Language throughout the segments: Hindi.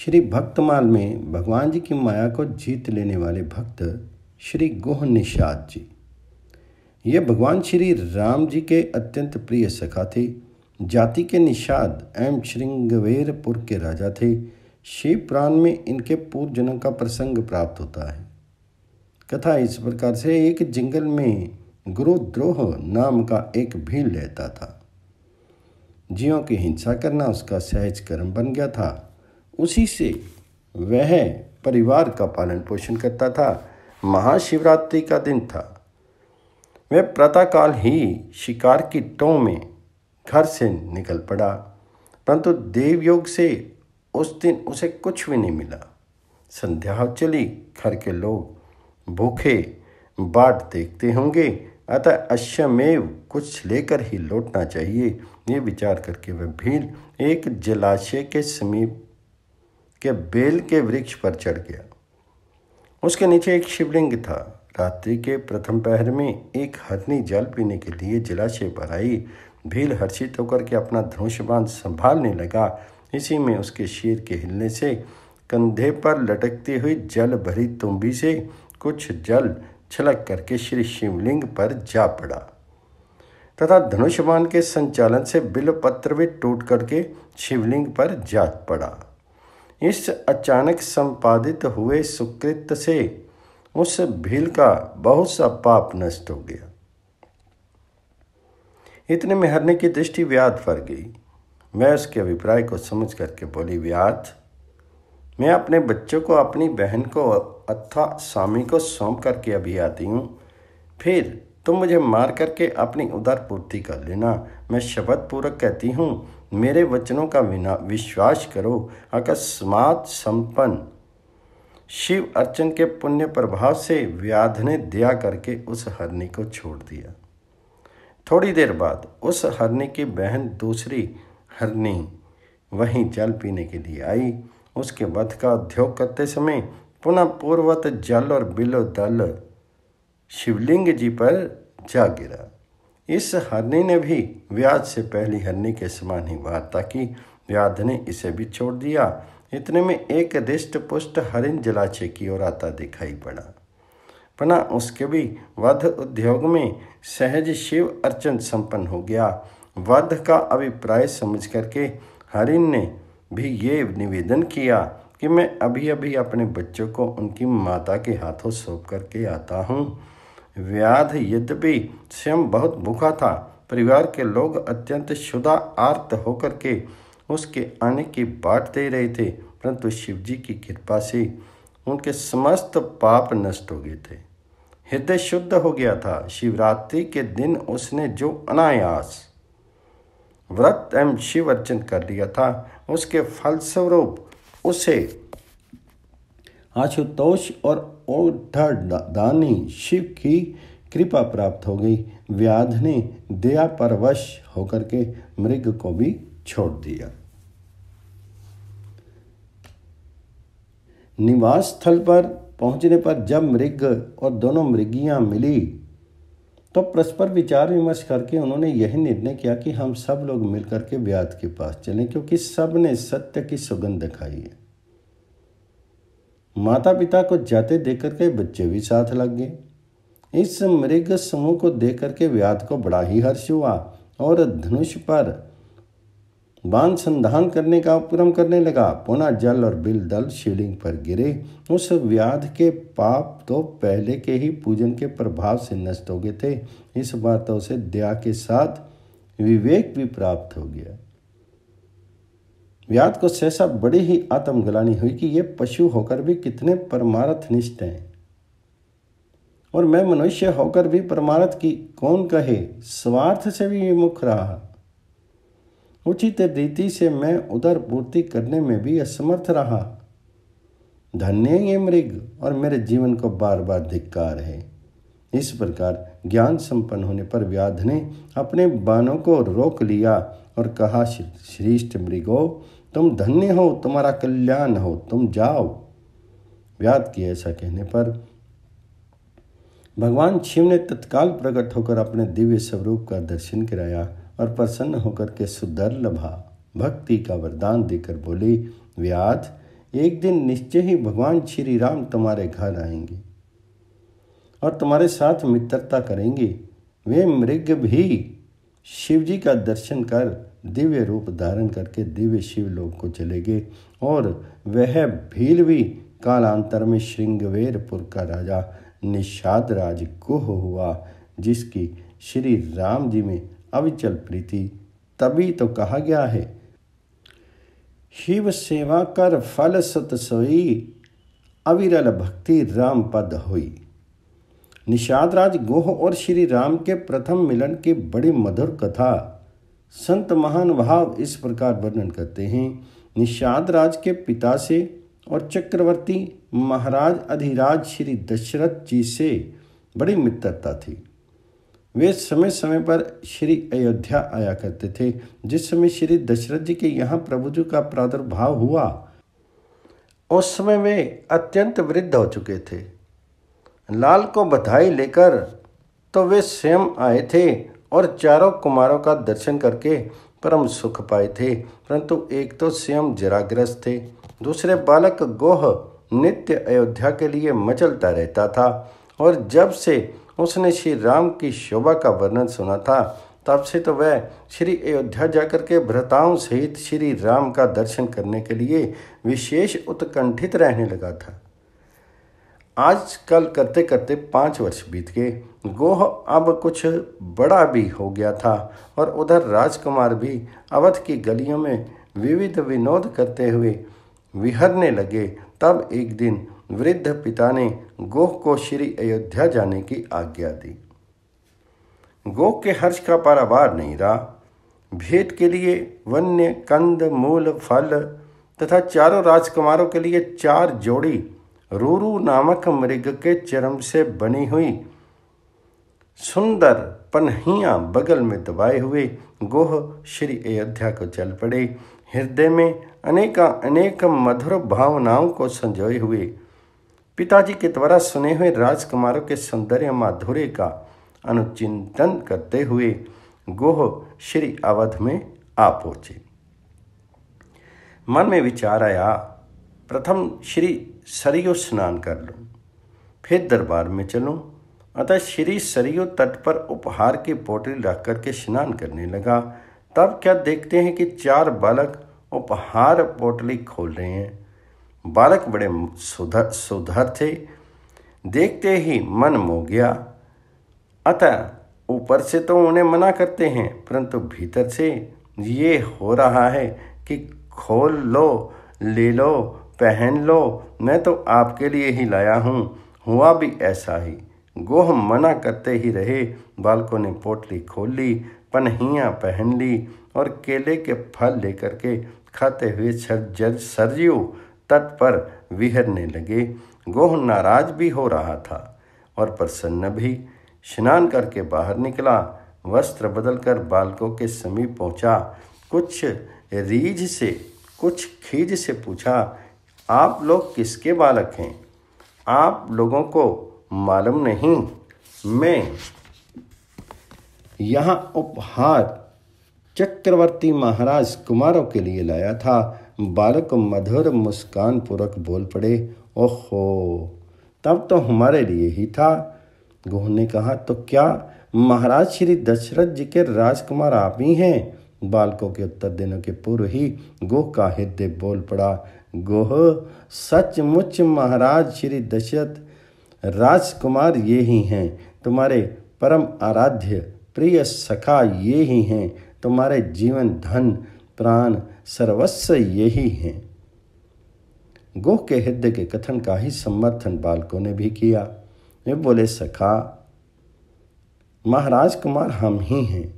श्री भक्तमाल में भगवान जी की माया को जीत लेने वाले भक्त श्री गोह निषाद जी ये भगवान श्री राम जी के अत्यंत प्रिय सखा थे जाति के निषाद एम श्रृंगवेरपुर के राजा थे शिव प्राण में इनके पूर्व जन्म का प्रसंग प्राप्त होता है कथा इस प्रकार से एक जंगल में गुरुद्रोह नाम का एक भीड़ रहता था जीवों की हिंसा करना उसका सहज कर्म बन गया था उसी से वह परिवार का पालन पोषण करता था महाशिवरात्रि का दिन था वह प्रातःकाल ही शिकार की टों में घर से निकल पड़ा परंतु देवयोग से उस दिन उसे कुछ भी नहीं मिला संध्या चली घर के लोग भूखे बाट देखते होंगे अतः अश्वमेव कुछ लेकर ही लौटना चाहिए ये विचार करके वह भील एक जलाशय के समीप के बेल के वृक्ष पर चढ़ गया उसके नीचे एक शिवलिंग था रात्रि के प्रथम पहर में एक हरनी जल पीने के लिए जलाशय पर आई भील हर्षित होकर के अपना धनुष बांध संभालने लगा इसी में उसके शीर के हिलने से कंधे पर लटकती हुई जल भरी तुम्बी से कुछ जल छलक करके श्री शिवलिंग पर जा पड़ा तथा धनुष्मान के संचालन से बिलपत्र भी टूट करके शिवलिंग पर जा पड़ा इस अचानक संपादित हुए सुकृत से उस भील का बहुत सा पाप नष्ट हो गया इतने में हरने की दृष्टि व्याध पर गई मैं उसके अभिप्राय को समझ करके बोली व्याध मैं अपने बच्चों को अपनी बहन को अथा स्वामी को सौंप करके अभी आती हूँ फिर तुम मुझे मार करके अपनी उदार पूर्ति कर लेना मैं शपथ पूर्वक कहती हूँ मेरे वचनों का विना विश्वास करो अकस्मात संपन्न शिव अर्चन के पुण्य प्रभाव से व्याध ने दया करके उस हरनी को छोड़ दिया थोड़ी देर बाद उस हरनी की बहन दूसरी हरनी वहीं जल पीने के लिए आई उसके वध का उद्योग करते समय पुनः पूर्वत जल और बिलो दल शिवलिंग जी पर जा गिरा इस हरनी ने भी व्याध से पहली हरनी के समान ही वार्ता की व्याध ने इसे भी छोड़ दिया इतने में एक दृष्ट पुष्ट हरिन जलाशय की ओर आता दिखाई पड़ा पना उसके भी वध उद्योग में सहज शिव अर्चन संपन्न हो गया वध का अभिप्राय समझ करके हरिन ने भी ये निवेदन किया कि मैं अभी अभी अपने बच्चों को उनकी माता के हाथों सौंप करके आता हूँ व्याध यद्यपि स्वयं बहुत भूखा था परिवार के लोग अत्यंत शुदा आर्त होकर के उसके आने की बाट दे रहे थे परंतु शिवजी की कृपा से उनके समस्त पाप नष्ट हो गए थे हृदय शुद्ध हो गया था शिवरात्रि के दिन उसने जो अनायास व्रत एवं शिव अर्चन कर लिया था उसके फलस्वरूप उसे आशुतोष और दानी शिव की कृपा प्राप्त हो गई व्याध ने दया परवश होकर के मृग को भी छोड़ दिया निवास स्थल पर पहुंचने पर जब मृग और दोनों मृगियां मिली तो परस्पर विचार विमर्श करके उन्होंने यही निर्णय किया कि हम सब लोग मिलकर के व्याध के पास चलें क्योंकि सब ने सत्य की सुगंध खाई है माता पिता को जाते देख करके बच्चे भी साथ लग गए इस मृग समूह को देख करके व्याध को बड़ा ही हर्ष हुआ और धनुष पर बांध संधान करने का उपक्रम करने लगा पुनः जल और बिल दल शिवलिंग पर गिरे उस व्याध के पाप तो पहले के ही पूजन के प्रभाव से नष्ट हो गए थे इस बार तो उसे दया के साथ विवेक भी प्राप्त हो गया व्याध को सहसा बड़ी ही आत्मगलानी हुई कि ये पशु होकर भी कितने निष्ठ हैं और मैं मनुष्य होकर भी परमार्थ की कौन कहे स्वार्थ से भी विमुख रहा उचित रीति से मैं उदर पूर्ति करने में भी असमर्थ रहा धन्य ये मृग और मेरे जीवन को बार बार धिक्कार है इस प्रकार ज्ञान संपन्न होने पर व्याध ने अपने बाणों को रोक लिया और कहा श्रेष्ठ मृगो तुम धन्य हो तुम्हारा कल्याण हो तुम जाओ व्याध के ऐसा कहने पर भगवान शिव ने तत्काल प्रकट होकर अपने दिव्य स्वरूप का दर्शन कराया और प्रसन्न होकर के सुदर लभा भक्ति का वरदान देकर बोली व्याध एक दिन निश्चय ही भगवान श्री राम तुम्हारे घर आएंगे और तुम्हारे साथ मित्रता करेंगे वे मृग भी शिवजी का दर्शन कर दिव्य रूप धारण करके दिव्य शिवलोक को चले गए और वह भील भी कालांतर में श्रृंगवेरपुर का राजा निषाद राज गुह हुआ जिसकी श्री राम जी में अविचल प्रीति तभी तो कहा गया है शिव सेवा कर फल सतसोई अविरल भक्ति राम पद हुई निषाद राज गोह और श्री राम के प्रथम मिलन की बड़ी मधुर कथा संत महानुभाव इस प्रकार वर्णन करते हैं निषाद राज के पिता से और चक्रवर्ती महाराज अधिराज श्री दशरथ जी से बड़ी मित्रता थी वे समय समय पर श्री अयोध्या आया करते थे जिस समय श्री दशरथ जी के यहाँ प्रभु जी का प्रादुर्भाव हुआ उस समय वे अत्यंत वृद्ध हो चुके थे लाल को बधाई लेकर तो वे स्वयं आए थे और चारों कुमारों का दर्शन करके परम सुख पाए थे परंतु एक तो स्वयं जराग्रस्त थे दूसरे बालक गोह नित्य अयोध्या के लिए मचलता रहता था और जब से उसने श्री राम की शोभा का वर्णन सुना था तब से तो वह श्री अयोध्या जाकर के भ्रताओं सहित श्री राम का दर्शन करने के लिए विशेष उत्कंठित रहने लगा था आजकल करते करते पाँच वर्ष बीत गए गोह अब कुछ बड़ा भी हो गया था और उधर राजकुमार भी अवध की गलियों में विविध विनोद करते हुए विहरने लगे तब एक दिन वृद्ध पिता ने गोह को श्री अयोध्या जाने की आज्ञा दी गोह के हर्ष का पारावार नहीं रहा भेंट के लिए वन्य कंद मूल फल तथा चारों राजकुमारों के लिए चार जोड़ी रूरू नामक मृग के चरम से बनी हुई सुंदर पन्हियाँ बगल में दबाए हुए गोह श्री अयोध्या को चल पड़े हृदय में अनेका अनेक मधुर भावनाओं को संजोए हुए पिताजी के द्वारा सुने हुए राजकुमारों के सौंदर्य माधुर्य का अनुचिंतन करते हुए गोह श्री अवध में आ पहुंचे मन में विचार आया प्रथम श्री सरयू स्नान कर लूँ फिर दरबार में चलूँ अतः श्री सरयू तट पर उपहार की पोटली रख करके स्नान करने लगा तब क्या देखते हैं कि चार बालक उपहार पोटली खोल रहे हैं बालक बड़े सुधर सुधर थे देखते ही मन मोह गया अतः ऊपर से तो उन्हें मना करते हैं परंतु भीतर से ये हो रहा है कि खोल लो ले लो पहन लो मैं तो आपके लिए ही लाया हूँ हुआ भी ऐसा ही गोह मना करते ही रहे बालकों ने पोटली खोल ली पनहियाँ पहन ली और केले के फल लेकर के खाते हुए जज सरयू तट पर विहरने लगे गोह नाराज भी हो रहा था और प्रसन्न भी स्नान करके बाहर निकला वस्त्र बदलकर बालकों के समीप पहुंचा कुछ रीझ से कुछ खीज से पूछा आप लोग किसके बालक हैं आप लोगों को मालूम नहीं मैं यहाँ उपहार चक्रवर्ती महाराज कुमारों के लिए लाया था बालक मधुर मुस्कान पूर्वक बोल पड़े ओहो तब तो हमारे लिए ही था गोह ने कहा तो क्या महाराज श्री दशरथ जी के राजकुमार आप ही हैं बालकों के उत्तर देने के पूर्व ही गोह का हृदय बोल पड़ा गोह सचमुच महाराज श्री दशरथ राजकुमार ये ही हैं तुम्हारे परम आराध्य प्रिय सखा ये ही हैं तुम्हारे जीवन धन प्राण सर्वस्व यही हैं गोह के हृदय के कथन का ही समर्थन बालकों ने भी किया वे बोले सखा महाराज कुमार हम ही हैं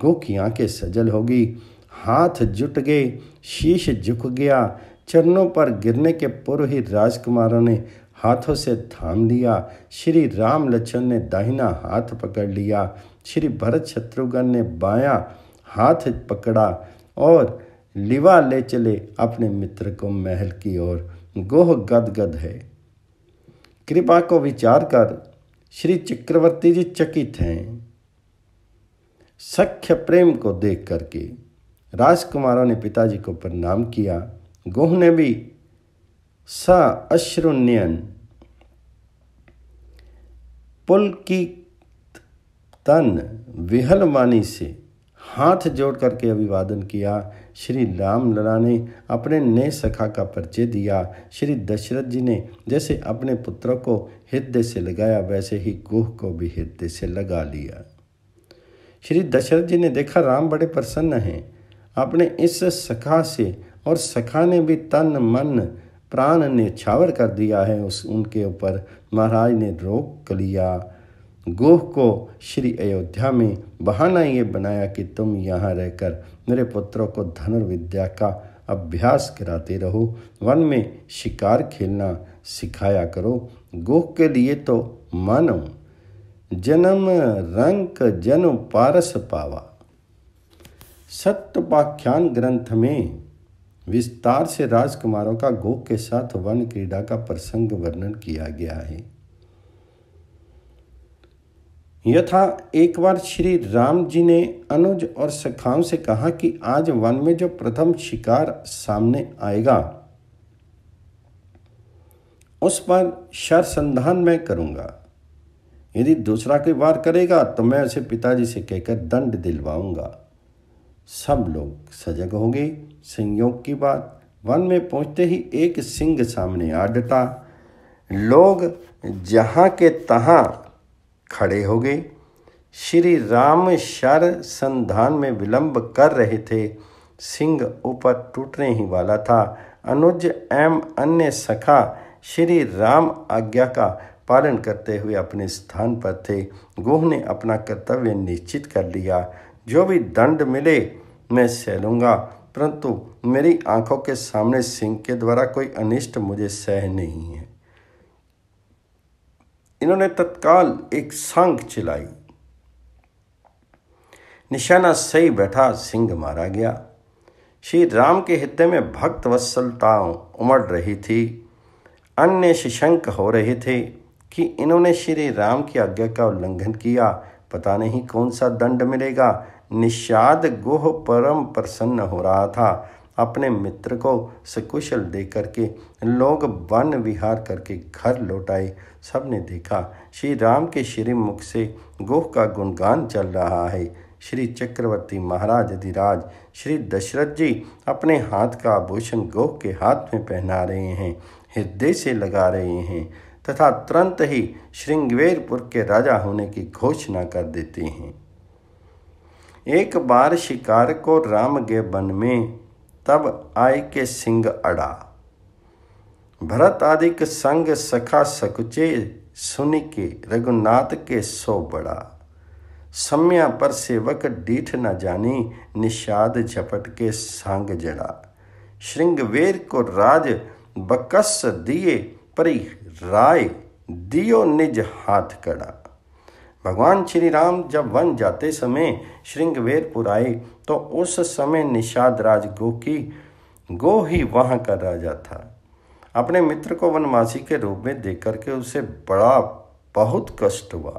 गोह की आंखें सजल होगी हाथ जुट गए शीश झुक गया चरणों पर गिरने के पूर्व ही राजकुमारों ने हाथों से थाम लिया श्री राम लक्ष्मण ने दाहिना हाथ पकड़ लिया श्री भरत शत्रुघ्न ने बायां हाथ पकड़ा और लिवा ले चले अपने मित्र को महल की ओर गोह गदगद है कृपा को विचार कर श्री चक्रवर्ती जी चकित हैं सख्य प्रेम को देख करके राजकुमारों ने पिताजी को प्रणाम किया गोह ने भी सा अश्रुन्यन पुल की तन विहल वाणी से हाथ जोड़ करके अभिवादन किया श्री राम लला ने अपने नए सखा का परिचय दिया श्री दशरथ जी ने जैसे अपने पुत्र को हृदय से लगाया वैसे ही गुह को भी हृदय से लगा लिया श्री दशरथ जी ने देखा राम बड़े प्रसन्न हैं अपने इस सखा से और सखा ने भी तन मन प्राण ने छावर कर दिया है उस उनके ऊपर महाराज ने रोक लिया गोह को श्री अयोध्या में बहाना ये बनाया कि तुम यहाँ रहकर मेरे पुत्रों को धनुर्विद्या का अभ्यास कराते रहो वन में शिकार खेलना सिखाया करो गोह के लिए तो मानो जन्म रंक जन पारस पावा सत्यपाख्यान ग्रंथ में विस्तार से राजकुमारों का गोक के साथ वन क्रीड़ा का प्रसंग वर्णन किया गया है यथा एक बार श्री राम जी ने अनुज और सखाओं से कहा कि आज वन में जो प्रथम शिकार सामने आएगा उस पर शर संधान मैं करूंगा यदि दूसरा कोई वार करेगा तो मैं उसे पिताजी से कहकर दंड दिलवाऊंगा सब लोग सजग होंगे संयोग की बात वन में पहुंचते ही एक सिंह सामने आ डटा लोग जहाँ के तहां खड़े हो गए श्री राम शर संधान में विलंब कर रहे थे सिंह ऊपर टूटने ही वाला था अनुज एवं अन्य सखा श्री राम आज्ञा का पालन करते हुए अपने स्थान पर थे गोह ने अपना कर्तव्य निश्चित कर लिया जो भी दंड मिले मैं सहलूंगा परंतु मेरी आंखों के सामने सिंह के द्वारा कोई अनिष्ट मुझे सह नहीं है इन्होंने तत्काल एक संघ चिलाई निशाना सही बैठा सिंह मारा गया श्री राम के हृदय में भक्त वत्सलताओं उमड़ रही थी अन्य शिशंक हो रहे थे कि इन्होंने श्री राम की आज्ञा का उल्लंघन किया पता नहीं कौन सा दंड मिलेगा निषाद गोह परम प्रसन्न हो रहा था अपने मित्र को सकुशल दे करके लोग वन विहार करके घर लौट आए सब ने देखा श्री राम के श्री मुख से गोह का गुणगान चल रहा है श्री चक्रवर्ती महाराज अधिराज श्री दशरथ जी अपने हाथ का आभूषण गोह के हाथ में पहना रहे हैं हृदय से लगा रहे हैं तथा तुरंत ही श्रृंगवेरपुर के राजा होने की घोषणा कर देते हैं एक बार शिकार को राम के बन में तब आय के सिंह अड़ा भरत आदि के संग सखा सकुचे सुन के रघुनाथ के सो बड़ा सम्या पर सेवक डीठ न जानी निषाद झपट के सांग जड़ा श्रृंगवेर को राज बकस दिए परि राय दियो निज हाथ कड़ा भगवान श्री राम जब वन जाते समय श्रृंगवेरपुर आए तो उस समय निषाद राज गो की गो ही वहाँ का राजा था अपने मित्र को वनवासी के रूप में देख करके उसे बड़ा बहुत कष्ट हुआ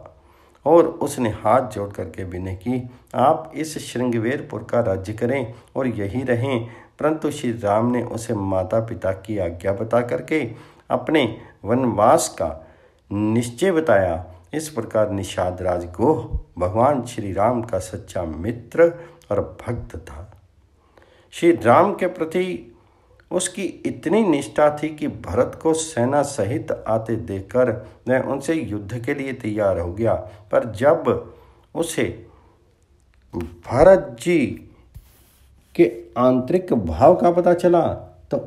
और उसने हाथ जोड़ करके विनय की आप इस श्रृंगवेरपुर का राज्य करें और यही रहें परंतु श्री राम ने उसे माता पिता की आज्ञा बता करके अपने वनवास का निश्चय बताया इस प्रकार निषाद राज गोह भगवान श्री राम का सच्चा मित्र और भक्त था श्री राम के प्रति उसकी इतनी निष्ठा थी कि भरत को सेना सहित आते देखकर वह उनसे युद्ध के लिए तैयार हो गया पर जब उसे भरत जी के आंतरिक भाव का पता चला तो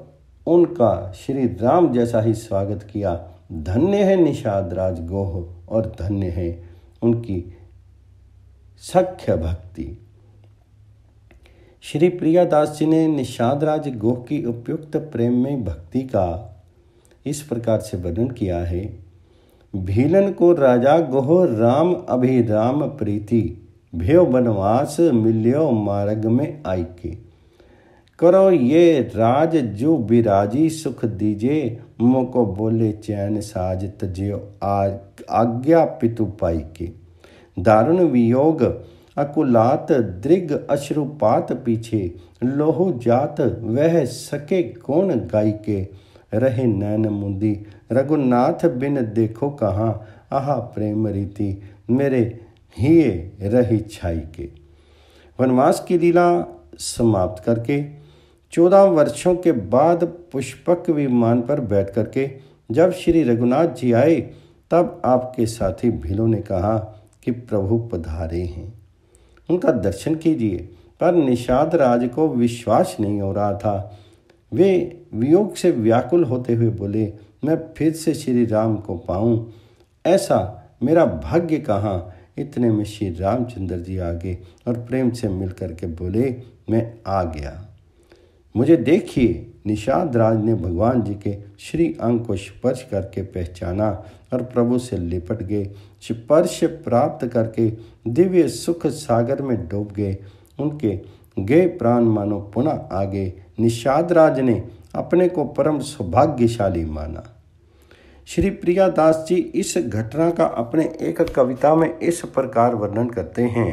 उनका श्री राम जैसा ही स्वागत किया धन्य है निषाद राज गोह और धन्य है उनकी सख्य भक्ति श्री प्रियादास जी ने निषाद राज गोह की उपयुक्त प्रेम में भक्ति का इस प्रकार से वर्णन किया है भीलन को राजा गोह राम अभिराम प्रीति भ्यो बनवास मिल्यो मार्ग में आई के करो ये राज जो बिराजी सुख दीजे मुको बोले चैन साज तजो आज्ञा पितु पाई के दारुण वियोग अकुलात दृग अश्रुपात पीछे लोहो जात वह सके कौन गाय के रहे नैन मुंदी रघुनाथ बिन देखो कहाँ आहा प्रेम रीति मेरे हिये रही छाई के वनवास की लीला समाप्त करके चौदह वर्षों के बाद पुष्पक विमान पर बैठ करके जब श्री रघुनाथ जी आए तब आपके साथी भीलों ने कहा कि प्रभु पधारे हैं उनका दर्शन कीजिए पर निषाद राज को विश्वास नहीं हो रहा था वे वियोग से व्याकुल होते हुए बोले मैं फिर से श्री राम को पाऊँ ऐसा मेरा भाग्य कहाँ इतने में श्री रामचंद्र जी आ गए और प्रेम से मिल करके बोले मैं आ गया मुझे देखिए निषाद राज ने भगवान जी के श्री अंग को स्पर्श करके पहचाना और प्रभु से लिपट गए स्पर्श प्राप्त करके दिव्य सुख सागर में डूब गए उनके गए प्राण मानो पुनः आगे निषाद राज ने अपने को परम सौभाग्यशाली माना श्री प्रिया दास जी इस घटना का अपने एक कविता में इस प्रकार वर्णन करते हैं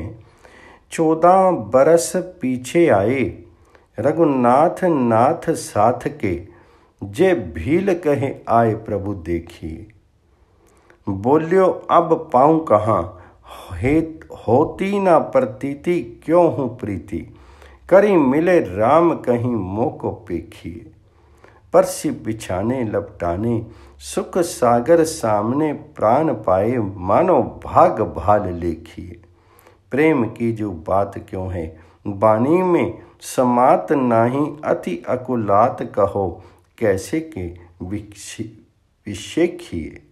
चौदह बरस पीछे आए रघुनाथ नाथ साथ के जे भील कहे आए प्रभु देखिए बोलियो अब पाऊं कहाँ हेत होती ना प्रतीति क्यों हूँ प्रीति करी मिले राम कहीं मोको को पेखिए परसी बिछाने लपटाने सुख सागर सामने प्राण पाए मानो भाग भाल लेखिए प्रेम की जो बात क्यों है बानी में समात नाही अति अकुलात कहो कैसे के विषेखिए